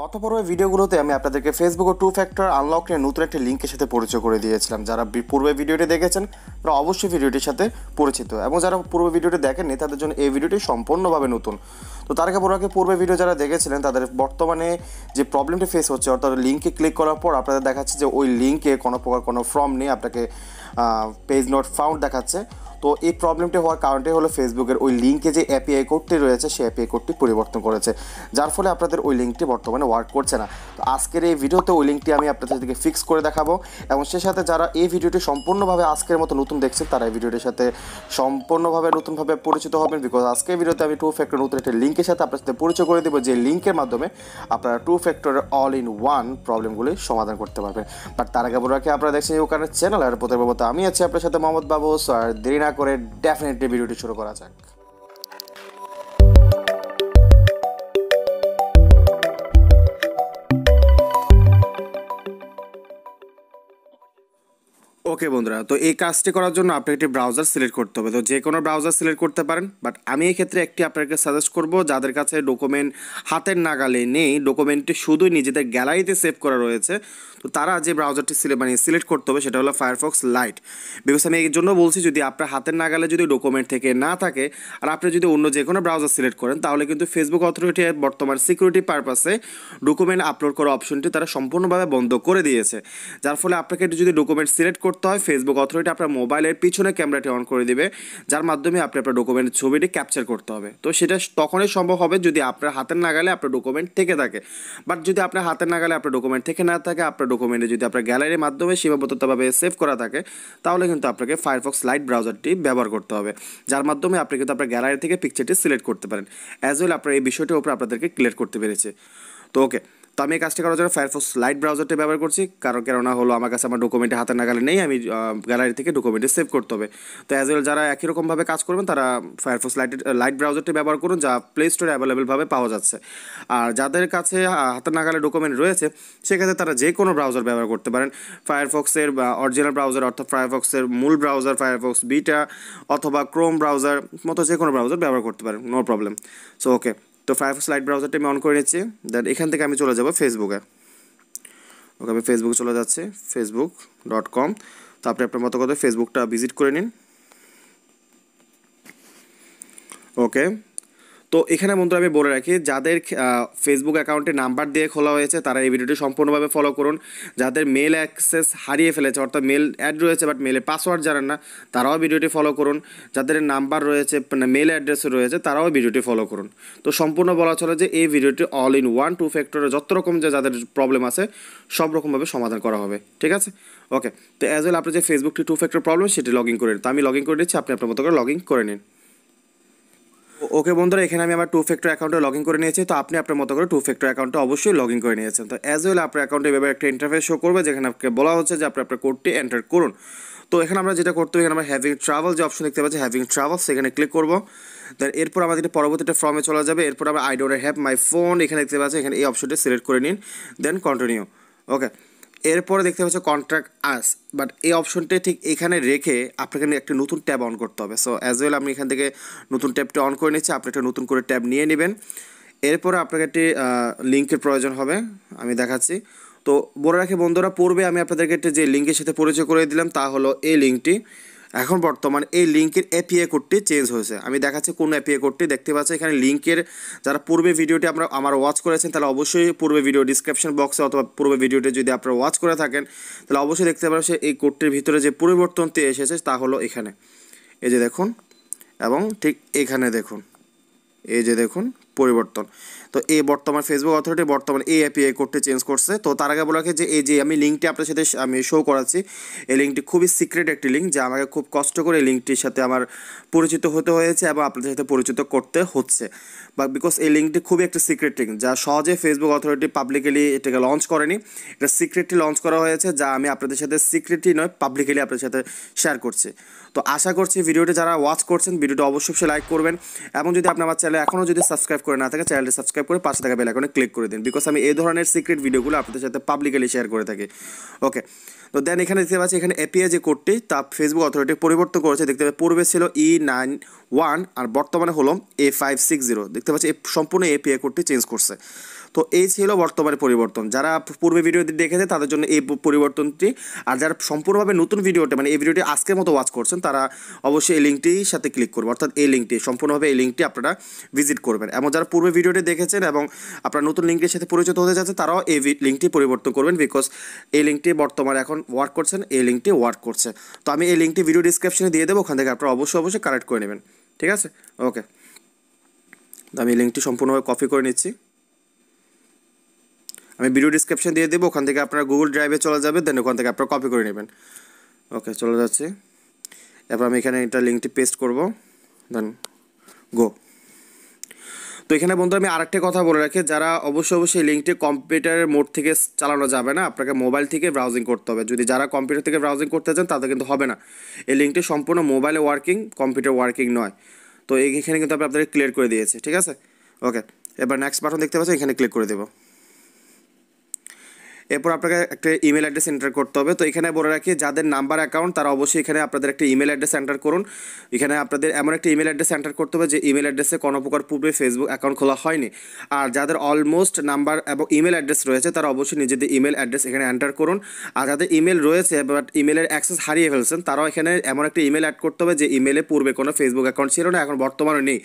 গত পর্বে ভিডিওগুলোতে আমি আপনাদেরকে ফেসবুক ও টু ফ্যাক্টর আনলক নিয়ে নতুন একটা লিঙ্কের সাথে পরিচয় করে দিয়েছিলাম যারা পূর্বে ভিডিওটি দেখেছেন তারা অবশ্যই ভিডিওটির সাথে পরিচিত এবং যারা পূর্বে ভিডিওটি দেখেননি তাদের জন্য এই ভিডিওটি সম্পূর্ণভাবে নতুন তো তারকা বলাকে পূর্বে ভিডিও যারা দেখেছিলেন তাদের বর্তমানে যে প্রবলেমটি ফেস হচ্ছে অর্থাৎ লিঙ্কে ক্লিক করার পর আপনাদের দেখাচ্ছে যে ওই লিঙ্কে কোনো প্রকার কোনো ফর্ম নেই আপনাকে পেজ নট ফাউন্ড দেখাচ্ছে তো এই প্রবলেমটি হওয়ার কারণটি হলো ফেসবুকের ওই লিঙ্কে যে অ্যাপিআই কোডটি রয়েছে সেই অ্যাপিআই কোডটি পরিবর্তন করেছে যার ফলে আপনাদের ওই লিঙ্কটি বর্তমানে ওয়ার্ক করছে না তো আজকের এই ভিডিওতে ওই লিঙ্কটি আমি আপনাদেরকে ফিক্স করে দেখাবো এবং সে সাথে যারা এই ভিডিওটি সম্পূর্ণভাবে আজকের মতো নতুন দেখছে তারা এই ভিডিওটির সাথে সম্পূর্ণভাবে নতুনভাবে পরিচিত হবেন বিকজ আজকের ভিডিওতে আমি টু ফ্যাক্টর নতুন একটা লিঙ্ক লিঙ্কের সাথে আপনার সাথে পরিচয় করে দেবো যে লিঙ্কের মাধ্যমে আপনারা টু ফ্যাক্টরের অল ইন ওয়ান প্রবলেমগুলি সমাধান করতে পারবেন বাট তার আগে বলে আপনারা দেখছেন ওখানে চ্যানেল আর প্রতিবাবত আমি আছি আপনার সাথে মোহাম্মদ বাবু আর দেরি না করে ডেফিনেটলি ভিডিওটি শুরু করা যাক ওকে বন্ধুরা তো এই কাজটি করার জন্য আপনাকে একটি ব্রাউজার সিলেক্ট করতে হবে তো যে কোনো ব্রাউজার সিলেক্ট করতে পারেন বাট আমি এক্ষেত্রে একটি আপনাকে সাজেস্ট করব যাদের কাছে ডকুমেন্ট হাতের নাগালে নেই ডকুমেন্টটি শুধুই নিজেদের গ্যালারিতে সেভ করা রয়েছে তো তারা যে ব্রাউজারটি সিলেক্ট মানে সিলেক্ট করতে হবে সেটা হলো ফায়ারফক্স লাইট বিকজ আমি এই জন্য বলছি যদি আপনার হাতের নাগালে যদি ডকুমেন্ট থেকে না থাকে আর আপনি যদি অন্য যে কোনো ব্রাউজার সিলেক্ট করেন তাহলে কিন্তু ফেসবুক অথরিটি বর্তমান সিকিউরিটি পারপাসে ডকুমেন্ট আপলোড করা অপশনটি তারা সম্পূর্ণভাবে বন্ধ করে দিয়েছে যার ফলে আপনাকে যদি ডকুমেন্ট সিলেক্ট করতে করতে হয় ফেসবুক অথরিটি আপনার মোবাইলের পিছনে ক্যামেরাটি অন করে দেবে যার মাধ্যমে আপনি আপনার ডকুমেন্টের ছবিটি ক্যাপচার করতে হবে তো সেটা তখনই সম্ভব হবে যদি আপনার হাতের নাগালে আপনার ডকুমেন্ট থেকে থাকে বাট যদি আপনার হাতের নাগালে আপনার ডকুমেন্ট থেকে না থাকে আপনার ডকুমেন্টে যদি আপনার গ্যালারির মাধ্যমে সীমাবদ্ধতাভাবে সেভ করা থাকে তাহলে কিন্তু আপনাকে ফায়ারফক্স লাইট ব্রাউজারটি ব্যবহার করতে হবে যার মাধ্যমে আপনি কিন্তু আপনার গ্যালারি থেকে পিকচারটি সিলেক্ট করতে পারেন অ্যাজ ওয়েল আপনার এই বিষয়টির উপর আপনাদেরকে ক্লিয়ার করতে পেরেছে তো ওকে তো আমি এই কাজটি করার জন্য ফায়ারফোর্স লাইট ব্রাউজারটি ব্যবহার করছি কারণ কেননা হলো আমার কাছে আমার ডকুমেন্টে হাতে নাগালে নেই আমি গ্যালারি থেকে ডকুমেন্টে সেভ করতে হবে তো অ্যাজ ওয়েল যারা একই রকমভাবে কাজ করবেন তারা ফায়ারফোর্স লাইট লাইট ব্রাউজারটি ব্যবহার করুন যা প্লে স্টোরে অ্যাভেলেবেলভাবে পাওয়া যাচ্ছে আর যাদের কাছে হাতে নাগালে ডকুমেন্ট রয়েছে সেক্ষেত্রে তারা যে কোনো ব্রাউজার ব্যবহার করতে পারেন ফায়ারফক্সের অরিজিনাল ব্রাউজার অর্থাৎ ফায়ারফক্সের মূল ব্রাউজার ফায়ারফক্স বিটা অথবা ক্রোম ব্রাউজার মতো যে কোনো ব্রাউজার ব্যবহার করতে পারেন নো প্রবলেম সো ওকে তো ফায়ারফক্স লাইট ব্রাউজারটা আমি অন করে নিচ্ছি দেন এখান থেকে আমি চলে যাব ফেসবুকে ওকে আমি ফেসবুকে চলে যাচ্ছি ফেসবুক ডট কম তো আপনি আপনার মতো করে ফেসবুকটা ভিজিট করে নিন ওকে তো এখানে বন্ধুরা আমি বলে রাখি যাদের ফেসবুক অ্যাকাউন্টে নাম্বার দিয়ে খোলা হয়েছে তারা এই ভিডিওটি সম্পূর্ণভাবে ফলো করুন যাদের মেল অ্যাক্সেস হারিয়ে ফেলেছে অর্থাৎ মেল অ্যাড রয়েছে বাট মেলে পাসওয়ার্ড জানেন না তারাও ভিডিওটি ফলো করুন যাদের নাম্বার রয়েছে মেল মানে অ্যাড্রেস রয়েছে তারাও ভিডিওটি ফলো করুন তো সম্পূর্ণ বলা চলে যে এই ভিডিওটি অল ইন ওয়ান টু ফ্যাক্টরে যত রকম যে যাদের প্রবলেম আছে সব রকমভাবে সমাধান করা হবে ঠিক আছে ওকে তো অ্যাজ ওয়েল আপনার যে ফেসবুকটি টু ফ্যাক্টর প্রবলেম সেটি লগ ইন করে তো আমি লগ ইন করে দিচ্ছি আপনি আপনার মতো করে লগ ইন করে নিন ওকে বন্ধুরা এখানে আমি আমার টু ফ্যাক্টর অ্যাকাউন্টে লগ ইন করে নিয়েছি তো আপনি আপনার মতো করে টু ফ্যাক্টর অ্যাকাউন্টে অবশ্যই লগ ইন করে নিয়েছেন তো অ্যাজ ওয়েল আপনার অ্যাকাউন্টে এভাবে একটা ইন্টারফেস শো করবে যেখানে আপনাকে বলা হচ্ছে যে আপনি আপনার কোডটি এন্টার করুন তো এখানে আমরা যেটা করতে হবে এখানে আমরা হ্যাভিং ট্রাভেল যে অপশন দেখতে পাচ্ছি হ্যাভিং ট্রাভেল সেখানে ক্লিক করবো দেন এরপর আমাদের পরবর্তীটা ফর্মে চলে যাবে এরপর আমরা আই ডোট হ্যাভ মাই ফোন এখানে দেখতে পাচ্ছি এখানে এই অপশনটি সিলেক্ট করে নিন দেন কন্টিনিউ ওকে এরপরে দেখতে পাচ্ছ কন্ট্রাক্ট আস বাট এই অপশনটা ঠিক এখানে রেখে আপনাকে একটা নতুন ট্যাব অন করতে হবে সো অ্যাজ ওয়েল আমি এখান থেকে নতুন ট্যাবটা অন করে নিচ্ছি আপনি একটা নতুন করে ট্যাব নিয়ে নেবেন এরপরে আপনাকে একটি লিঙ্কের প্রয়োজন হবে আমি দেখাচ্ছি তো বলে রাখি বন্ধুরা পূর্বে আমি আপনাদেরকে যে লিঙ্কের সাথে পরিচয় করে দিলাম তা হলো এই লিঙ্কটি এখন বর্তমান এই লিঙ্কের এপিএ কোডটি চেঞ্জ হয়েছে আমি দেখাচ্ছি কোন এপিএ কোডটি দেখতে পাচ্ছি এখানে লিঙ্কের যারা পূর্বে ভিডিওটি আমরা আমার ওয়াচ করেছেন তাহলে অবশ্যই পূর্বে ভিডিও ডিসক্রিপশন বক্সে অথবা পূর্বে ভিডিওটি যদি আপনারা ওয়াচ করে থাকেন তাহলে অবশ্যই দেখতে পাবেন সে এই কোডটির ভিতরে যে পরিবর্তনটি এসেছে তা হলো এখানে এই যে দেখুন এবং ঠিক এখানে দেখুন এই যে দেখুন পরিবর্তন তো এই বর্তমান ফেসবুক অথরিটি বর্তমান এই অ্যাপিআই কোডটি চেঞ্জ করছে তো তার আগে বলা যে এই যে আমি লিঙ্কটি আপনার সাথে আমি শো করাচ্ছি এই লিঙ্কটি খুবই সিক্রেট একটি লিঙ্ক যা আমাকে খুব কষ্ট করে লিঙ্কটির সাথে আমার পরিচিত হতে হয়েছে এবং আপনাদের সাথে পরিচিত করতে হচ্ছে বা বিকজ এই লিঙ্কটি খুবই একটা সিক্রেট লিঙ্ক যা সহজে ফেসবুক অথরিটি পাবলিকলি এটাকে লঞ্চ করেনি এটা সিক্রেটলি লঞ্চ করা হয়েছে যা আমি আপনাদের সাথে সিক্রেটলি নয় পাবলিকলি আপনাদের সাথে শেয়ার করছি তো আশা করছি ভিডিওটি যারা ওয়াচ করছেন ভিডিওটি অবশ্যই লাইক করবেন এবং যদি আপনার চ্যানেল এখনও যদি সাবস্ক্রাইব করে না থাকে চ্যানেলটি সাবস্ক্রাইব করে পাশে থাকা বেলাকনে ক্লিক করে দিন বিকজ আমি এই ধরনের সিক্রেট ভিডিওগুলো আপনাদের সাথে পাবলিকালি শেয়ার করে থাকি ওকে তো দেন এখানে দেখতে পাচ্ছি এখানে এপিআই যে কোডটি তা ফেসবুক অথরিটি পরিবর্তন করেছে দেখতে পাবে পূর্বে ছিল ই নাইন ওয়ান আর বর্তমানে হলো এ ফাইভ সিক্স জিরো দেখতে পাচ্ছি সম্পূর্ণ এপিআই কোডটি চেঞ্জ করছে তো এই ছিল বর্তমানে পরিবর্তন যারা পূর্বে ভিডিওটি দেখেছে তাদের জন্য এই পরিবর্তনটি আর যারা সম্পূর্ণভাবে নতুন ভিডিওটি মানে এই ভিডিওটি আজকের মতো ওয়াচ করছেন তারা অবশ্যই এই লিঙ্কটির সাথে ক্লিক করবেন অর্থাৎ এই লিঙ্কটি সম্পূর্ণভাবে এই লিঙ্কটি আপনারা ভিজিট করবেন এবং যারা পূর্বে ভিডিওটি দেখেছেন এবং আপনারা নতুন লিঙ্কটির সাথে পরিচিত হতে যাচ্ছে তারাও এই লিঙ্কটি পরিবর্তন করবেন বিকজ এই লিঙ্কটি বর্তমানে এখন ওয়ার্ক করছেন এই লিঙ্কটি ওয়ার্ক করছে তো আমি এই লিঙ্কটি ভিডিও ডিসক্রিপশনে দিয়ে দেবো ওখান থেকে আপনারা অবশ্যই অবশ্যই কালেক্ট করে নেবেন ঠিক আছে ওকে আমি লিঙ্কটি সম্পূর্ণভাবে কপি করে নিচ্ছি আমি ভিডিও ডিসক্রিপশন দিয়ে দেবো ওখান থেকে আপনার গুগল ড্রাইভে চলে যাবে দেন ওখান থেকে আপনার কপি করে নেবেন ওকে চলে যাচ্ছে এরপর আমি এখানে এটা লিঙ্কটি পেস্ট করব দেন গো তো এখানে বন্ধু আমি আরেকটা কথা বলে রাখি যারা অবশ্যই অবশ্যই লিঙ্কটি কম্পিউটারের মোড থেকে চালানো যাবে না আপনাকে মোবাইল থেকে ব্রাউজিং করতে হবে যদি যারা কম্পিউটার থেকে ব্রাউজিং করতে চান তাদের কিন্তু হবে না এই লিঙ্কটি সম্পূর্ণ মোবাইলে ওয়ার্কিং কম্পিউটার ওয়ার্কিং নয় তো এখানে কিন্তু আমি আপনাদের ক্লিয়ার করে দিয়েছি ঠিক আছে ওকে এবার নেক্সট বাটন দেখতে পাচ্ছি এখানে ক্লিক করে দেবো এরপর আপনাকে একটা ইমেল অ্যাড্রেস এন্টার করতে হবে তো এখানে বলে রাখি যাদের নাম্বার অ্যাকাউন্ট তারা অবশ্যই এখানে আপনাদের একটা ইমেল অ্যাড্রেস এন্টার করুন এখানে আপনাদের এমন একটা ইমেল অ্যাড্রেস এন্টার করতে হবে যে ইমেল অ্যাড্রেসে কোনো প্রকার পূর্বে ফেসবুক অ্যাকাউন্ট খোলা হয়নি আর যাদের অলমোস্ট নাম্বার এবং ইমেল অ্যাড্রেস রয়েছে তারা অবশ্যই নিজেদের ইমেল অ্যাড্রেস এখানে এন্টার করুন আর যাদের ইমেল রয়েছে বাট ইমেলের অ্যাক্সেস হারিয়ে ফেলছেন তারাও এখানে এমন একটা ইমেল অ্যাড করতে হবে যে ইমেলে পূর্বে কোনো ফেসবুক অ্যাকাউন্ট ছিল না এখন বর্তমানে নেই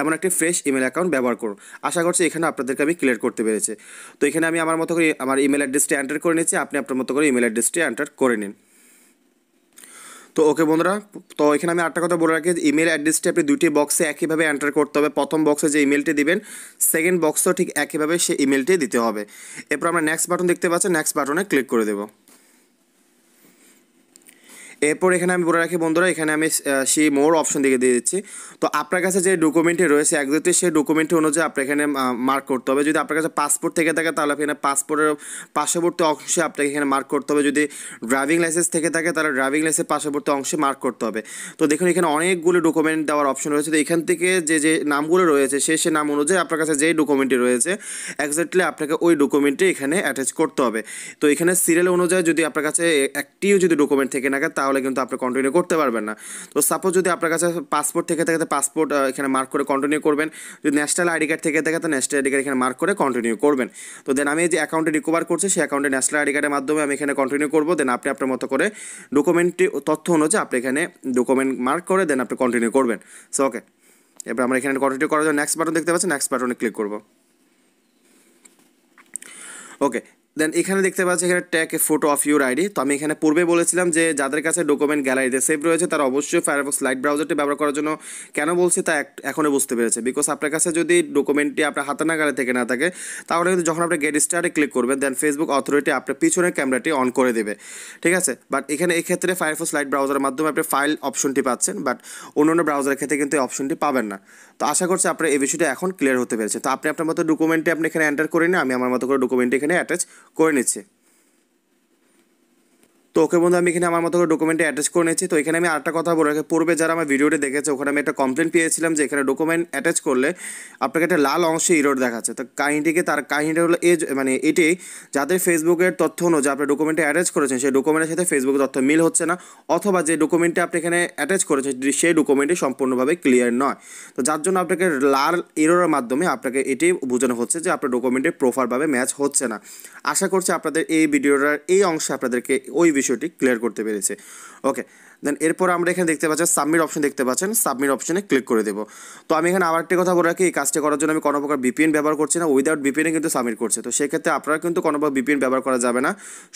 এমন একটি ফ্রেশ ইমেল অ্যাকাউন্ট ব্যবহার করুন আশা করছি এখানে আপনাদেরকে আমি ক্লিয়ার করতে পেরেছি তো এখানে আমি আমার মতো করে আমার ইমেল অ্যাড্রেস অ্যাড্রেসটি এন্টার করে নিয়েছি আপনি আপনার মতো করে ইমেল অ্যাড্রেসটি এন্টার করে নিন তো ওকে বন্ধুরা তো এখানে আমি আটটা কথা বলে রাখি ইমেল অ্যাড্রেসটি আপনি দুইটি বক্সে একইভাবে এন্টার করতে হবে প্রথম বক্সে যে ইমেলটি দিবেন সেকেন্ড বক্সও ঠিক একইভাবে সে ইমেলটি দিতে হবে এরপর আমরা নেক্সট বাটন দেখতে পাচ্ছি নেক্সট বাটনে ক্লিক করে দেবো এরপর এখানে আমি বলে রাখি বন্ধুরা এখানে আমি সে মোর অপশন দিকে দিয়ে দিচ্ছি তো আপনার কাছে যে ডকুমেন্টে রয়েছে একজাক্টলি সেই ডকুমেন্টে অনুযায়ী আপনার এখানে মার্ক করতে হবে যদি আপনার কাছে পাসপোর্ট থেকে থাকে তাহলে এখানে পাসপোর্টের পার্শ্ববর্তী অংশে আপনাকে এখানে মার্ক করতে হবে যদি ড্রাইভিং লাইসেন্স থেকে থাকে তাহলে ড্রাইভিং লাইসেন্স পার্শ্ববর্তী অংশে মার্ক করতে হবে তো দেখুন এখানে অনেকগুলো ডকুমেন্ট দেওয়ার অপশন রয়েছে তো এখান থেকে যে যে নামগুলো রয়েছে সেই সে নাম অনুযায়ী আপনার কাছে যেই ডকুমেন্টটি রয়েছে একজাক্টলি আপনাকে ওই ডকুমেন্টটি এখানে অ্যাটাচ করতে হবে তো এখানে সিরিয়াল অনুযায়ী যদি আপনার কাছে একটিও যদি ডকুমেন্ট থেকে থাকে তাহলে কিন্তু আপনি কন্টিনিউ করতে পারবেন না তো সাপোজ যদি আপনার কাছে পাসপোর্ট থেকে থাকে পাসপোর্ট এখানে মার্ক করে কন্টিনিউ করবেন যদি ন্যাশনাল আইডি কার্ড থেকে থাকে তো ন্যাশনাল আইডি কার্ড এখানে মার্ক করে কন্টিনিউ করবেন তো দেন আমি যে অ্যাকাউন্টে রিকভার করছি সেই অ্যাকাউন্টে ন্যাশনাল আইডি কার্ডের মাধ্যমে আমি এখানে কন্টিনিউ করবো দেন আপনি আপনার মতো করে ডকুমেন্টটি তথ্য অনুযায়ী আপনি এখানে ডকুমেন্ট মার্ক করে দেন আপনি কন্টিনিউ করবেন সো ওকে এবার আমরা এখানে কন্টিনিউ করার জন্য নেক্সট বাটন দেখতে পাচ্ছি নেক্সট বাটনে ক্লিক করবো ওকে দেন এখানে দেখতে পাচ্ছি এখানে take a photo of your ID তো আমি এখানে পূর্বে বলেছিলাম যে যাদের কাছে ডকুমেন্ট গ্যালারিতে সেভ রয়েছে তারা অবশ্যই ফায়ারবক্স লাইট ব্রাউজারটি ব্যবহার করার জন্য কেন বলছি তা এখনও বুঝতে পেরেছে বিকজ আপনার কাছে যদি ডকুমেন্টটি আপনার হাতে নাগালে থেকে না থাকে তাহলে কিন্তু যখন আপনি গেট স্টারে ক্লিক করবেন দেন ফেসবুক অথরিটি আপনার পিছনের ক্যামেরাটি অন করে দেবে ঠিক আছে বাট এখানে এক্ষেত্রে ফায়ারফক্স লাইট ব্রাউজারের মাধ্যমে আপনি ফাইল অপশনটি পাচ্ছেন বাট অন্য অন্য ব্রাউজারের ক্ষেত্রে কিন্তু এই অপশনটি পাবেন না তো আশা করছি আপনার এই বিষয়টা এখন ক্লিয়ার হতে পেরেছে তো আপনি আপনার মতো ডকুমেন্টটি আপনি এখানে এন্টার করে নিন আমি আমার মতো করে ডকুমেন্টটি এখানে অ্যাটাচ করে নিচ্ছে তো ওকে বন্ধু আমি এখানে আমার মতো করে ডকুমেন্টে অ্যাটাচ করে নিয়েছি তো এখানে আমি আরেকটা কথা বলে রাখি পূর্বে যারা আমার ভিডিওটি দেখেছে ওখানে আমি একটা কমপ্লেন পেয়েছিলাম যে এখানে ডকুমেন্ট অ্যাটাচ করলে আপনাকে একটা লাল অংশে ইরোড দেখাচ্ছে তো কাহিনীটিকে তার কাহিনীটা হলো এজ মানে এটি যাদের ফেসবুকের তথ্য অনুযায়ী আপনি ডকুমেন্টে অ্যাটাচ করেছেন সেই ডকুমেন্টের সাথে ফেসবুকের তথ্য মিল হচ্ছে না অথবা যে ডকুমেন্টটি আপনি এখানে অ্যাটাচ করেছেন সেই ডকুমেন্টটি সম্পূর্ণভাবে ক্লিয়ার নয় তো যার জন্য আপনাকে লাল ইরোরের মাধ্যমে আপনাকে এটি বোঝানো হচ্ছে যে আপনার ডকুমেন্টে প্রোফারভাবে ম্যাচ হচ্ছে না আশা করছি আপনাদের এই ভিডিওটার এই অংশে আপনাদেরকে ওই বিষয়ে বিষয়টি ক্লিয়ার করতে পেরেছে ওকে দেন এরপর আমরা এখানে দেখতে পাচ্ছি সাবমিট অপশন দেখতে পাচ্ছেন সাবমিট অপশনে ক্লিক করে দেবো তো আমি এখানে আবার একটি কথা বলে রাখি এই কাজটি করার জন্য আমি কোনো প্রকার বিপিএন ব্যবহার করছি না উইদাউট বিপিএনে কিন্তু সাবমিট করছে তো সেক্ষেত্রে আপনারা কিন্তু কোনো প্রকার বিপিএন ব্যবহার করা যাবে না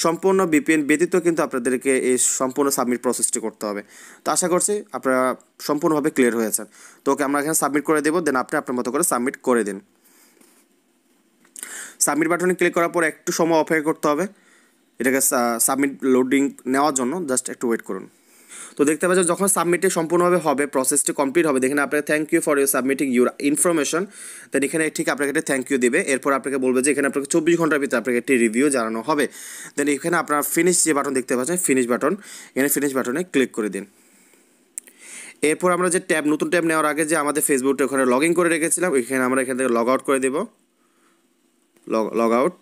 সম্পূর্ণ বিপিএন ব্যতীত কিন্তু আপনাদেরকে এই সম্পূর্ণ সাবমিট প্রসেসটি করতে হবে তো আশা করছি আপনারা সম্পূর্ণভাবে ক্লিয়ার হয়েছেন তো ওকে আমরা এখানে সাবমিট করে দেবো দেন আপনি আপনার মতো করে সাবমিট করে দিন সাবমিট বাটনে ক্লিক করার পর একটু সময় অপেক্ষা করতে হবে এটাকে সাবমিট লোডিং নেওয়ার জন্য জাস্ট একটু ওয়েট করুন তো দেখতে পাচ্ছেন যখন সাবমিটে সম্পূর্ণভাবে হবে প্রসেসটি কমপ্লিট হবে দেখেন আপনাকে thank you for your submitting your information then এখানে ঠিক আপনাকে একটা থ্যাংক ইউ দেবে এরপর আপনাকে বলবে যে এখানে আপনাকে চব্বিশ ঘন্টার ভিতরে আপনাকে একটি রিভিউ জানানো হবে দেন এখানে আপনার ফিনিশ যে বাটন দেখতে পাচ্ছেন ফিনিশ বাটন এখানে ফিনিশ বাটনে ক্লিক করে দিন এরপর আমরা যে ট্যাব নতুন ট্যাব নেওয়ার আগে যে আমাদের ফেসবুকটা ওখানে লগ ইন করে রেখেছিলাম ওইখানে আমরা এখান থেকে লগ আউট করে দেব লগ লগ আউট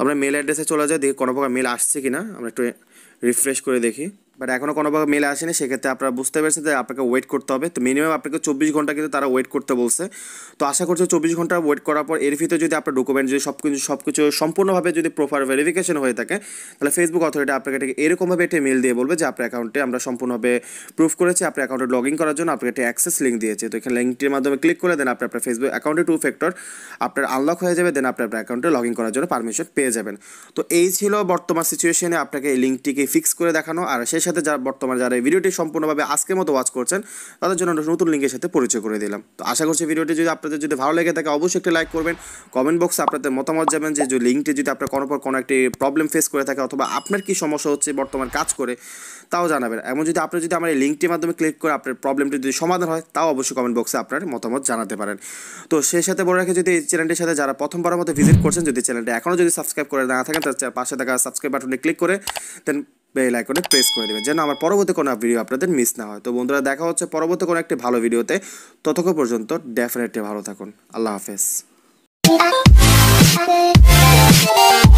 আমরা মেল অ্যাড্রেসে চলে যাই দেখি কোনো প্রকার মেল আসছে কি না আমরা একটু রিফ্রেশ করে দেখি বাট এখনও কোনোভাবে মেলে আসেনি সেক্ষেত্রে আপনারা বুঝতে পেরেছেন যে আপনাকে ওয়েট করতে হবে তো মিনিমাম আপনাকে চব্বিশ ঘন্টা কিন্তু তারা ওয়েট করতে বলছে তো আশা করছি চব্বিশ ঘন্টা ওয়েট করার পর এর ভিতরে যদি আপনার ডকুমেন্ট যদি সব কিছু সব কিছু সম্পূর্ণভাবে যদি প্রপার ভেরিফিকেশন হয়ে থাকে তাহলে ফেসবুক অথরিটি আপনাকে ঠিক এরকমভাবে একটি মেল দিয়ে বলবে যে আপনার অ্যাকাউন্টে আমরা সম্পূর্ণভাবে প্রুফ করেছি আপনার অ্যাকাউন্টে লগ ইন করার জন্য আপনাকে একটি অ্যাক্সেস লিঙ্ক দিয়েছে তো এখানে লিঙ্কটির মাধ্যমে ক্লিক করে দেন আপনার আপনার ফেসবুক অ্যাকাউন্টে টু ফ্যাক্টর আপনার আনলক হয়ে যাবে দেন আপনি আপনার অ্যাকাউন্টে লগ ইন করার জন্য পারমিশন পেয়ে যাবেন তো এই ছিল বর্তমান সিচুয়েশনে আপনাকে এই লিঙ্কটিকে ফিক্স করে দেখানো আর শেষ সাথে যারা বর্তমানে যারা এই ভিডিওটি সম্পূর্ণভাবে আজকের মতো ওয়াচ করছেন তাদের জন্য নতুন লিঙ্কের সাথে পরিচয় করে দিলাম তো আশা করছি ভিডিওটি যদি আপনাদের যদি ভালো লেগে থাকে অবশ্যই একটি লাইক করবেন কমেন্ট বক্সে আপনাদের মতামত যাবেন যে লিঙ্কটি যদি আপনার কোনো পর কোনো একটি প্রবলেম ফেস করে থাকে অথবা আপনার কি সমস্যা হচ্ছে বর্তমান কাজ করে তাও জানাবেন এমন যদি আপনি যদি আমার এই লিঙ্কটির মাধ্যমে ক্লিক করে আপনার প্রবলেমটি যদি সমাধান হয় তাও অবশ্যই কমেন্ট বক্সে আপনার মতামত জানাতে পারেন তো সেই সাথে বলে রাখে যদি এই চ্যানেলটির সাথে যারা প্রথমবারের মতো ভিজিট করছেন যদি চ্যানেলটি এখনও যদি সাবস্ক্রাইব করে না থাকেন তার পাশে থাকা সাবস্ক্রাইব বাটনে ক্লিক করে দেন বেল আইকনে প্রেস করে দেবেন যেন আমার পরবর্তী কোনো ভিডিও আপনাদের মিস না হয় তো বন্ধুরা দেখা হচ্ছে পরবর্তী কোনো একটি ভালো ভিডিওতে ততক্ষণ পর্যন্ত ডেফিনেটলি ভালো থাকুন আল্লাহ হাফেজ